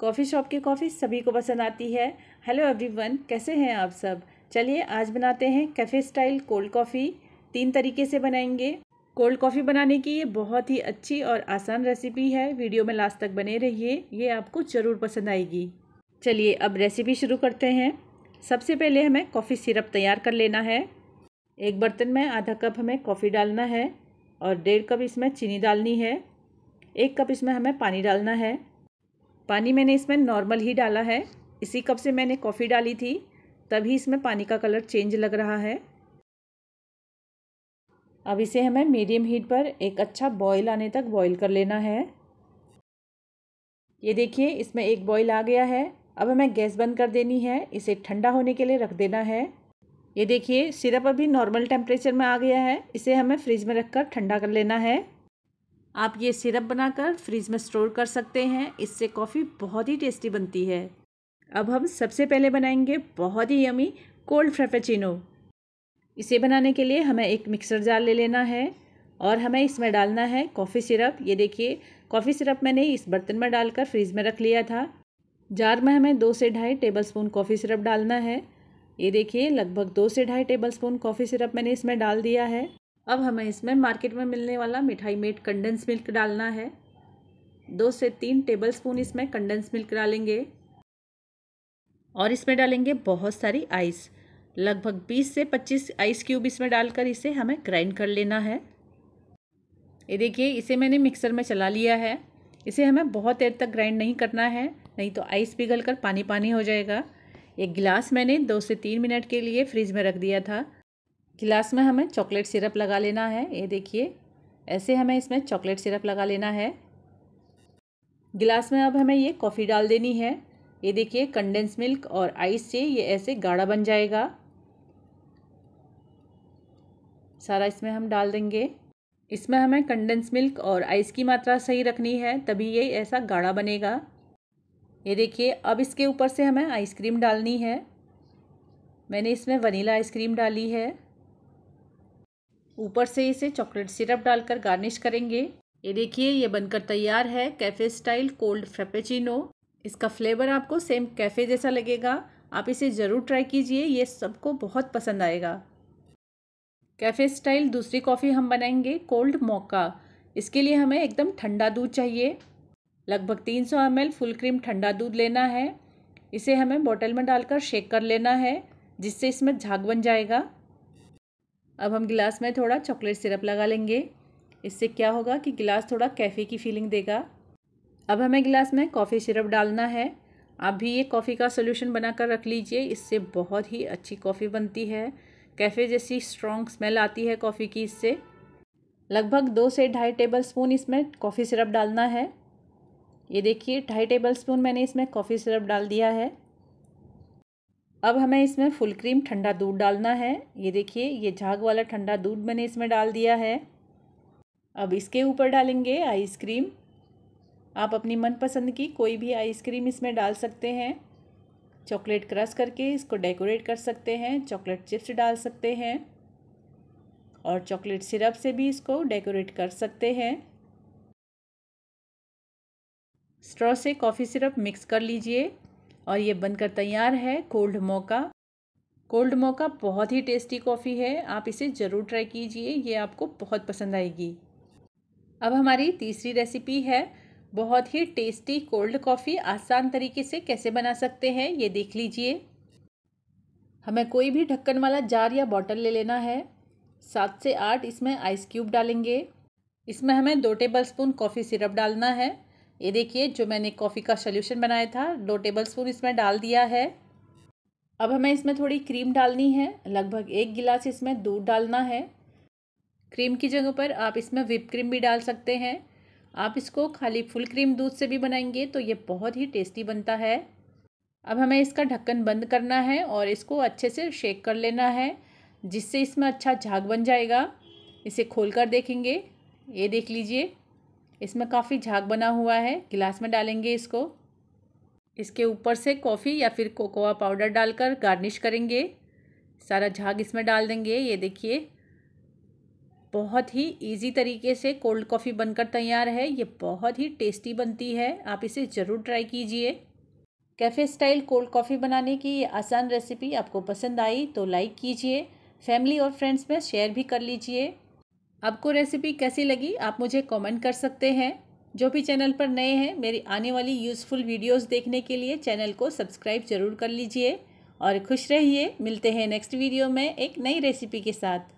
coffee shop की coffee सभी को पसंद आती है हेलो एवरीवन कैसे हैं आप सब चलिए आज बनाते हैं कैफ़े स्टाइल कोल्ड कॉफ़ी तीन तरीके से बनाएंगे कोल्ड कॉफ़ी बनाने की ये बहुत ही अच्छी और आसान रेसिपी है वीडियो में लास्ट तक बने रहिए ये आपको ज़रूर पसंद आएगी चलिए अब रेसिपी शुरू करते हैं सबसे पहले हमें कॉफ़ी सिरप तैयार कर लेना है एक बर्तन में आधा कप हमें कॉफ़ी डालना है और डेढ़ कप इसमें चीनी डालनी है एक कप इसमें हमें पानी डालना है पानी मैंने इसमें नॉर्मल ही डाला है इसी कप से मैंने कॉफ़ी डाली थी तभी इसमें पानी का कलर चेंज लग रहा है अब इसे हमें मीडियम हीट पर एक अच्छा बॉईल आने तक बॉईल कर लेना है ये देखिए इसमें एक बॉईल आ गया है अब हमें गैस बंद कर देनी है इसे ठंडा होने के लिए रख देना है ये देखिए सिरप अभी नॉर्मल टेम्परेचर में आ गया है इसे हमें फ्रिज में रखकर ठंडा कर लेना है आप ये सिरप बनाकर फ्रिज में स्टोर कर सकते हैं इससे कॉफ़ी बहुत ही टेस्टी बनती है अब हम सबसे पहले बनाएंगे बहुत ही यमी कोल्ड फ्रेपेचिनो इसे बनाने के लिए हमें एक मिक्सर जार ले लेना है और हमें इसमें डालना है कॉफ़ी सिरप ये देखिए कॉफ़ी सिरप मैंने इस बर्तन में डालकर फ्रीज में रख लिया था जार में हमें दो से ढाई टेबल स्पून कॉफ़ी सिरप डालना है ये देखिए लगभग दो से ढाई टेबल स्पून कॉफ़ी सिरप मैंने इसमें डाल दिया है अब हमें इसमें मार्केट में मिलने वाला मिठाई मेड कंडेंस मिल्क डालना है दो से तीन टेबल स्पून इसमें कंडेंस मिल्क डालेंगे और इसमें डालेंगे बहुत सारी आइस लगभग 20 से 25 आइस क्यूब इसमें डालकर इसे हमें ग्राइंड कर लेना है ये देखिए इसे मैंने मिक्सर में चला लिया है इसे हमें बहुत देर तक ग्राइंड नहीं करना है नहीं तो आइस पिघल कर पानी पानी हो जाएगा एक गिलास मैंने दो से तीन मिनट के लिए फ्रिज में रख दिया था गिलास में हमें चॉकलेट सिरप लगा लेना है ये देखिए ऐसे हमें इसमें चॉकलेट सिरप लगा लेना है गिलास में अब हमें ये कॉफ़ी डाल देनी है ये देखिए कंडेंस मिल्क और आइस से ये ऐसे गाढ़ा बन जाएगा सारा इसमें हम डाल देंगे इसमें हमें कंडेंस मिल्क और आइस की मात्रा सही रखनी है तभी ये ऐसा गाढ़ा बनेगा ये देखिए अब इसके ऊपर से हमें आइसक्रीम डालनी है मैंने इसमें वनीला आइसक्रीम डाली है ऊपर से इसे चॉकलेट सिरप डालकर गार्निश करेंगे ये देखिए ये बनकर तैयार है कैफ़े स्टाइल कोल्ड फ्रेपेचिनो इसका फ्लेवर आपको सेम कैफ़े जैसा लगेगा आप इसे ज़रूर ट्राई कीजिए ये सबको बहुत पसंद आएगा कैफ़े स्टाइल दूसरी कॉफ़ी हम बनाएंगे कोल्ड मौका इसके लिए हमें एकदम ठंडा दूध चाहिए लगभग तीन सौ एम एल फुल क्रीम ठंडा दूध लेना है इसे हमें बोतल में डालकर शेक कर लेना है जिससे इसमें झाग बन जाएगा अब हम गिलास में थोड़ा चॉकलेट सिरप लगा लेंगे इससे क्या होगा कि गिलास थोड़ा कैफ़े की फीलिंग देगा अब हमें गिलास में कॉफ़ी सिरप डालना है आप भी ये कॉफ़ी का सोल्यूशन बनाकर रख लीजिए इससे बहुत ही अच्छी कॉफ़ी बनती है कैफ़े जैसी स्ट्रॉन्ग स्मेल आती है कॉफ़ी की इससे लगभग दो से ढाई टेबल स्पून इसमें कॉफ़ी सिरप डालना है ये देखिए ढाई टेबल स्पून मैंने इसमें कॉफ़ी सिरप डाल दिया है अब हमें इसमें फुल क्रीम ठंडा दूध डालना है ये देखिए ये झाग वाला ठंडा दूध मैंने इसमें डाल दिया है अब इसके ऊपर डालेंगे आइसक्रीम आप अपनी मनपसंद की कोई भी आइसक्रीम इसमें डाल सकते हैं चॉकलेट क्रश करके इसको डेकोरेट कर सकते हैं चॉकलेट चिप्स डाल सकते हैं और चॉकलेट सिरप से भी इसको डेकोरेट कर सकते हैं स्ट्रॉ से कॉफ़ी सिरप मिक्स कर लीजिए और ये बनकर तैयार है कोल्ड मोका कोल्ड मोका बहुत ही टेस्टी कॉफ़ी है आप इसे ज़रूर ट्राई कीजिए ये आपको बहुत पसंद आएगी अब हमारी तीसरी रेसिपी है बहुत ही टेस्टी कोल्ड कॉफ़ी आसान तरीके से कैसे बना सकते हैं ये देख लीजिए हमें कोई भी ढक्कन वाला जार या बॉटल ले लेना है सात से आठ इसमें आइस क्यूब डालेंगे इसमें हमें दो टेबल स्पून कॉफ़ी सिरप डालना है ये देखिए जो मैंने कॉफ़ी का सोल्यूशन बनाया था दो टेबल स्पून इसमें डाल दिया है अब हमें इसमें थोड़ी क्रीम डालनी है लगभग एक गिलास इसमें दूध डालना है क्रीम की जगह पर आप इसमें विप क्रीम भी डाल सकते हैं आप इसको खाली फुल क्रीम दूध से भी बनाएंगे तो ये बहुत ही टेस्टी बनता है अब हमें इसका ढक्कन बंद करना है और इसको अच्छे से शेक कर लेना है जिससे इसमें अच्छा झाग बन जाएगा इसे खोलकर देखेंगे ये देख लीजिए इसमें काफ़ी झाग बना हुआ है गिलास में डालेंगे इसको इसके ऊपर से कॉफ़ी या फिर कोकोआ पाउडर डालकर गार्निश करेंगे सारा झाग इसमें डाल देंगे ये देखिए बहुत ही इजी तरीके से कोल्ड कॉफ़ी बनकर तैयार है ये बहुत ही टेस्टी बनती है आप इसे ज़रूर ट्राई कीजिए कैफ़े स्टाइल कोल्ड कॉफ़ी बनाने की ये आसान रेसिपी आपको पसंद आई तो लाइक कीजिए फैमिली और फ्रेंड्स में शेयर भी कर लीजिए आपको रेसिपी कैसी लगी आप मुझे कमेंट कर सकते हैं जो भी चैनल पर नए हैं मेरी आने वाली यूज़फुल वीडियोस देखने के लिए चैनल को सब्सक्राइब ज़रूर कर लीजिए और खुश रहिए मिलते हैं नेक्स्ट वीडियो में एक नई रेसिपी के साथ